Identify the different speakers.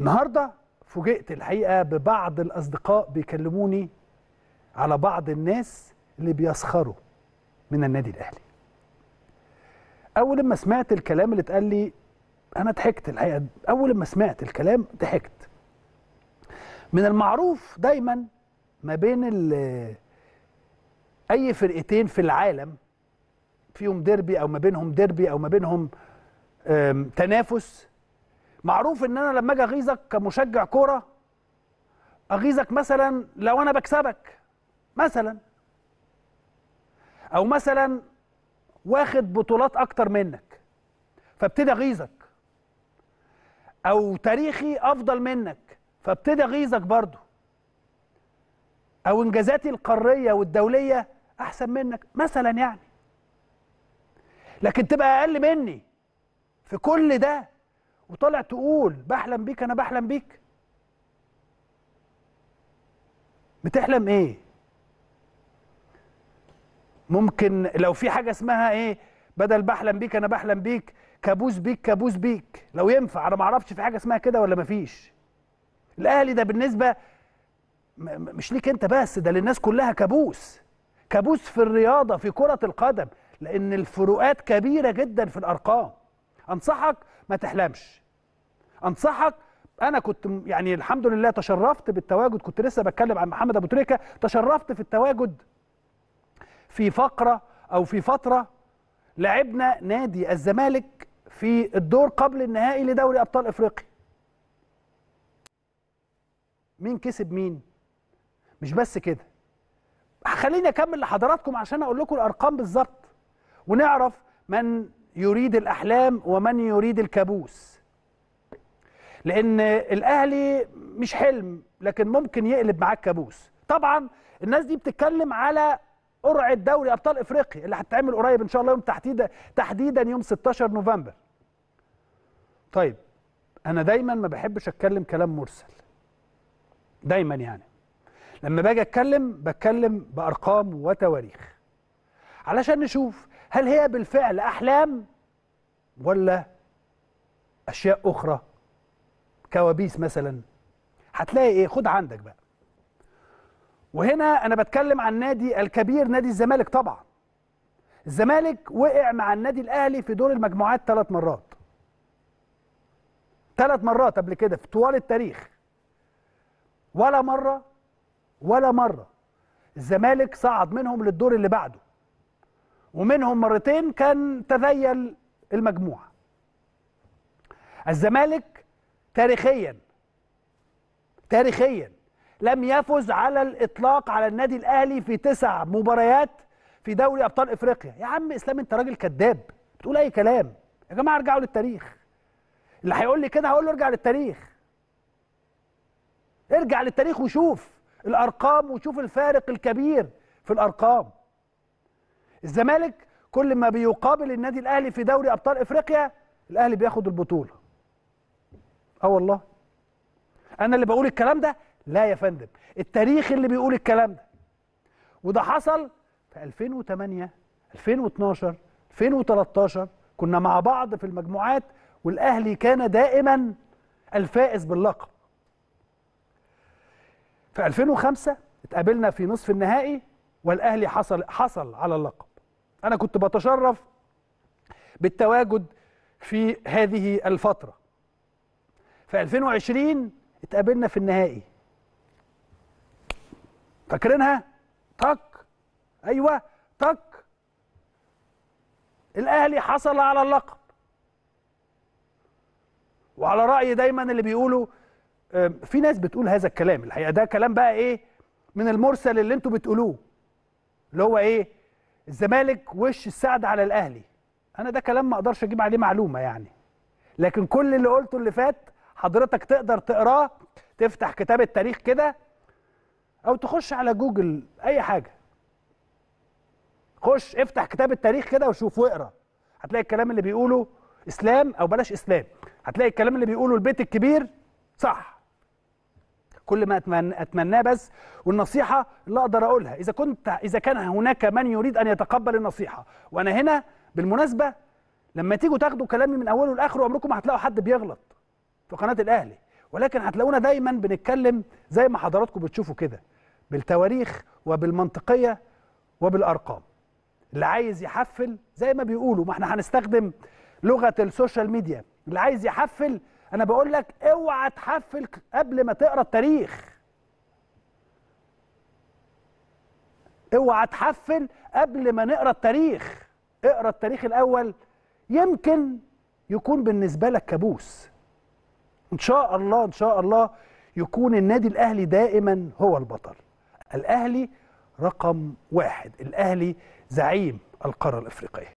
Speaker 1: النهارده فوجئت الحقيقه ببعض الاصدقاء بيكلموني على بعض الناس اللي بيسخروا من النادي الاهلي اول لما سمعت الكلام اللي اتقال لي انا ضحكت الحقيقه اول لما سمعت الكلام ضحكت من المعروف دايما ما بين اي فرقتين في العالم فيهم ديربي او ما بينهم ديربي او ما بينهم تنافس معروف ان انا لما اجي اغيظك كمشجع كوره اغيظك مثلا لو انا بكسبك مثلا او مثلا واخد بطولات اكتر منك فابتدي اغيظك او تاريخي افضل منك فابتدي اغيظك برضه او انجازاتي القاريه والدوليه احسن منك مثلا يعني لكن تبقى اقل مني في كل ده وطالع تقول بحلم بيك انا بحلم بيك بتحلم ايه ممكن لو في حاجه اسمها ايه بدل بحلم بيك انا بحلم بيك كابوس بيك كابوس بيك لو ينفع انا ما اعرفش في حاجه اسمها كده ولا مفيش الاهلي ده بالنسبه مش ليك انت بس ده للناس كلها كابوس كابوس في الرياضه في كره القدم لان الفروقات كبيره جدا في الارقام انصحك ما تحلمش انصحك انا كنت يعني الحمد لله تشرفت بالتواجد كنت لسه بتكلم عن محمد ابو تريكه تشرفت في التواجد في فقره او في فتره لعبنا نادي الزمالك في الدور قبل النهائي لدوري ابطال افريقيا مين كسب مين مش بس كده خليني اكمل لحضراتكم عشان اقول لكم الارقام بالظبط ونعرف من يريد الاحلام ومن يريد الكابوس لان الاهلي مش حلم لكن ممكن يقلب معاك كابوس طبعا الناس دي بتتكلم على قرعه دوري ابطال افريقيا اللي هتتعمل قريب ان شاء الله يوم تحديدا تحديدا يوم 16 نوفمبر طيب انا دايما ما بحبش اتكلم كلام مرسل دايما يعني لما باجي اتكلم بتكلم بارقام وتواريخ علشان نشوف هل هي بالفعل احلام ولا اشياء اخرى كوابيس مثلا هتلاقي ايه خد عندك بقى وهنا انا بتكلم عن نادي الكبير نادي الزمالك طبعا الزمالك وقع مع النادي الاهلي في دور المجموعات ثلاث مرات ثلاث مرات قبل كده في طوال التاريخ ولا مره ولا مره الزمالك صعد منهم للدور اللي بعده ومنهم مرتين كان تذيل المجموعه الزمالك تاريخيا تاريخيا لم يفز على الاطلاق على النادي الاهلي في تسع مباريات في دوري ابطال افريقيا يا عم اسلام انت راجل كذاب بتقول اي كلام يا جماعه ارجعوا للتاريخ اللي هيقول لي كده هقول له ارجع للتاريخ ارجع للتاريخ وشوف الارقام وشوف الفارق الكبير في الارقام الزمالك كل ما بيقابل النادي الاهلي في دوري ابطال افريقيا الاهلي بياخد البطوله اه والله انا اللي بقول الكلام ده لا يا فندم التاريخ اللي بيقول الكلام ده وده حصل في 2008 2012 2013 كنا مع بعض في المجموعات والاهلي كان دائما الفائز باللقب في 2005 اتقابلنا في نصف النهائي والاهلي حصل حصل على اللقب انا كنت بتشرف بالتواجد في هذه الفتره في 2020 اتقابلنا في النهائي فاكرينها طق ايوه طق الاهلي حصل على اللقب وعلى راي دايما اللي بيقولوا في ناس بتقول هذا الكلام الحقيقه ده كلام بقى ايه من المرسل اللي انتوا بتقولوه اللي هو ايه الزمالك وش السعد على الاهلي انا ده كلام ما اقدرش اجيب عليه معلومه يعني لكن كل اللي قلته اللي فات حضرتك تقدر تقراه تفتح كتاب التاريخ كده او تخش على جوجل اي حاجه خش افتح كتاب التاريخ كده وشوف واقرا هتلاقي الكلام اللي بيقوله اسلام او بلاش اسلام هتلاقي الكلام اللي بيقوله البيت الكبير صح كل ما اتمناه بس والنصيحه اللي اقدر اقولها اذا كنت اذا كان هناك من يريد ان يتقبل النصيحه وانا هنا بالمناسبه لما تيجوا تاخدوا كلامي من اوله لاخره عمركم ما هتلاقوا حد بيغلط في قناه الاهلي ولكن هتلاقونا دايما بنتكلم زي ما حضراتكم بتشوفوا كده بالتواريخ وبالمنطقيه وبالارقام اللي عايز يحفل زي ما بيقولوا ما احنا هنستخدم لغه السوشيال ميديا اللي عايز يحفل انا بقول لك اوعى تحفل قبل ما تقرا التاريخ اوعى تحفل قبل ما نقرا التاريخ اقرا التاريخ الاول يمكن يكون بالنسبه لك كابوس ان شاء الله ان شاء الله يكون النادي الاهلي دائما هو البطل الاهلي رقم واحد الاهلي زعيم القاره الافريقيه